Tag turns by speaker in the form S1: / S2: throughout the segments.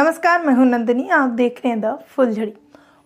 S1: नमस्कार मैं हूं नंदनी आप देख रहे हैं द फुलझड़ी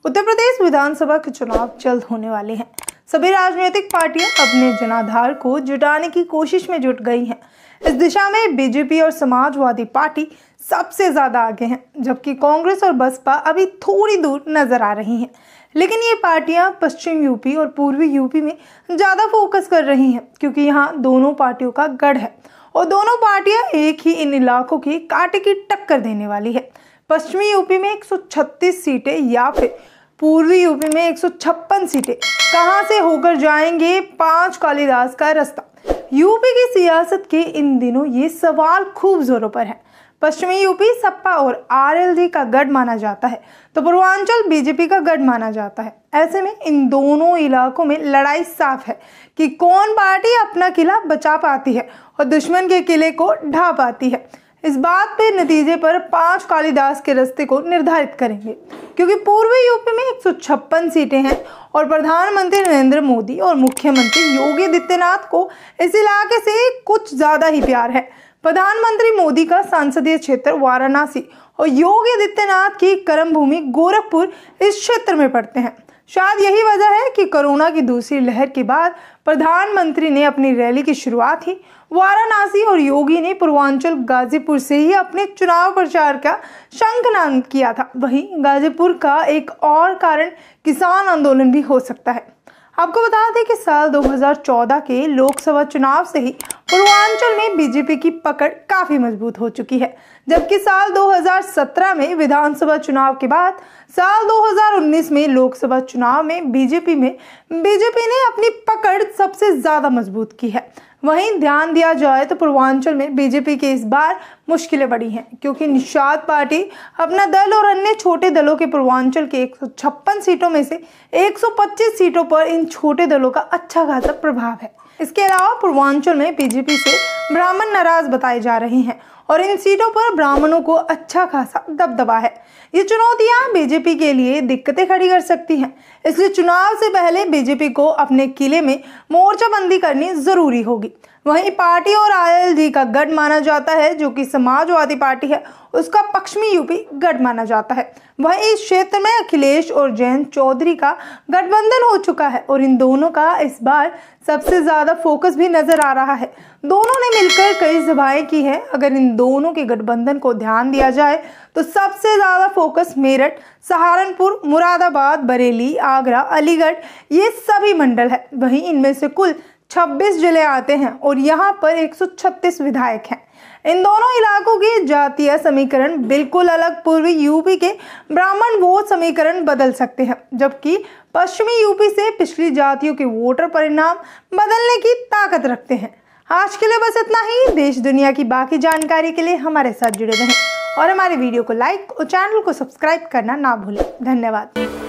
S1: उत्तर प्रदेश विधानसभा के चुनाव जल्द होने वाले हैं सभी राजनीतिक पार्टियां अपने जनाधार को जुटाने की कोशिश में जुट गई हैं इस दिशा में बीजेपी और समाजवादी पार्टी सबसे ज़्यादा आगे हैं जबकि कांग्रेस और बसपा अभी थोड़ी दूर नजर आ रही हैं लेकिन ये पार्टियां पश्चिम यूपी और पूर्वी यूपी में ज़्यादा फोकस कर रही हैं क्योंकि यहाँ दोनों पार्टियों का गढ़ है और दोनों पार्टियां एक ही इन इलाकों की कांटे की टक्कर देने वाली है पश्चिमी यूपी में 136 सीटें या फिर पूर्वी यूपी में एक सीटें कहाँ से होकर जाएंगे पांच कालीदास का रास्ता यूपी की सियासत के इन दिनों ये सवाल खूब जोरों पर है पश्चिमी यूपी सपा और आरएलडी का गढ़ माना जाता है तो पूर्वांचल बीजेपी का गढ़ माना जाता है ऐसे में इन दोनों इलाकों में लड़ाई साफ है कि कौन पार्टी अपना किला बचा पाती है और दुश्मन के किले को ढा पाती है इस बात पे नतीजे पर पांच कालिदास के रास्ते को निर्धारित करेंगे क्योंकि पूर्वी यूपी में एक सीटें हैं और प्रधानमंत्री नरेंद्र मोदी और मुख्यमंत्री योगी आदित्यनाथ को इस इलाके से कुछ ज़्यादा ही प्यार है प्रधानमंत्री मोदी का संसदीय क्षेत्र वाराणसी और योगी आदित्यनाथ की कर्म भूमि गोरखपुर इस क्षेत्र में पड़ते हैं शायद यही वजह है कि कोरोना की दूसरी लहर के बाद प्रधानमंत्री ने अपनी रैली की शुरुआत ही वाराणसी और योगी ने पूर्वांचल गाजीपुर से ही अपने चुनाव प्रचार का शंखनाद किया था वहीं गाजीपुर का एक और कारण किसान आंदोलन भी हो सकता है आपको बता दें कि साल 2014 के लोकसभा चुनाव से ही पूर्वांचल में बीजेपी की पकड़ काफी मजबूत हो चुकी है जबकि साल 2017 में विधानसभा चुनाव के बाद साल 2019 में लोकसभा चुनाव में बीजेपी में बीजेपी ने अपनी पकड़ सबसे ज्यादा मजबूत की है वहीं ध्यान दिया जाए तो पूर्वांचल में बीजेपी के इस बार मुश्किलें बढ़ी हैं क्योंकि निषाद पार्टी अपना दल और अन्य छोटे दलों के पूर्वांचल के एक सीटों में से 125 सीटों पर इन छोटे दलों का अच्छा खासा प्रभाव है इसके अलावा पूर्वांचल में बीजेपी से ब्राह्मण नाराज बताए जा रहे हैं और इन सीटों पर ब्राह्मणों को अच्छा खासा दबदबा है ये चुनौतियां बीजेपी के लिए दिक्कतें खड़ी कर सकती हैं इसलिए चुनाव से पहले बीजेपी को अपने किले में मोर्चाबंदी करनी जरूरी होगी वहीं पार्टी और आईएलडी का गढ़ माना जाता है जो कि समाजवादी पार्टी है उसका पश्चिमी यूपी गढ़ माना जाता है वहीं इस क्षेत्र में अखिलेश और जयंत चौधरी का गठबंधन हो चुका है और इन दोनों का इस बार सबसे ज़्यादा फोकस भी नज़र आ रहा है दोनों ने मिलकर कई सभाएं की हैं अगर इन दोनों के गठबंधन को ध्यान दिया जाए तो सबसे ज़्यादा फोकस मेरठ सहारनपुर मुरादाबाद बरेली आगरा अलीगढ़ ये सभी मंडल है वहीं इनमें से कुल 26 जिले आते हैं और यहाँ पर 136 विधायक हैं इन दोनों इलाकों के जातीय समीकरण बिल्कुल अलग पूर्वी यूपी के ब्राह्मण वोट समीकरण बदल सकते हैं जबकि पश्चिमी यूपी से पिछली जातियों के वोटर परिणाम बदलने की ताकत रखते हैं आज के लिए बस इतना ही देश दुनिया की बाकी जानकारी के लिए हमारे साथ जुड़े रहें और हमारे वीडियो को लाइक और चैनल को सब्सक्राइब करना ना भूलें धन्यवाद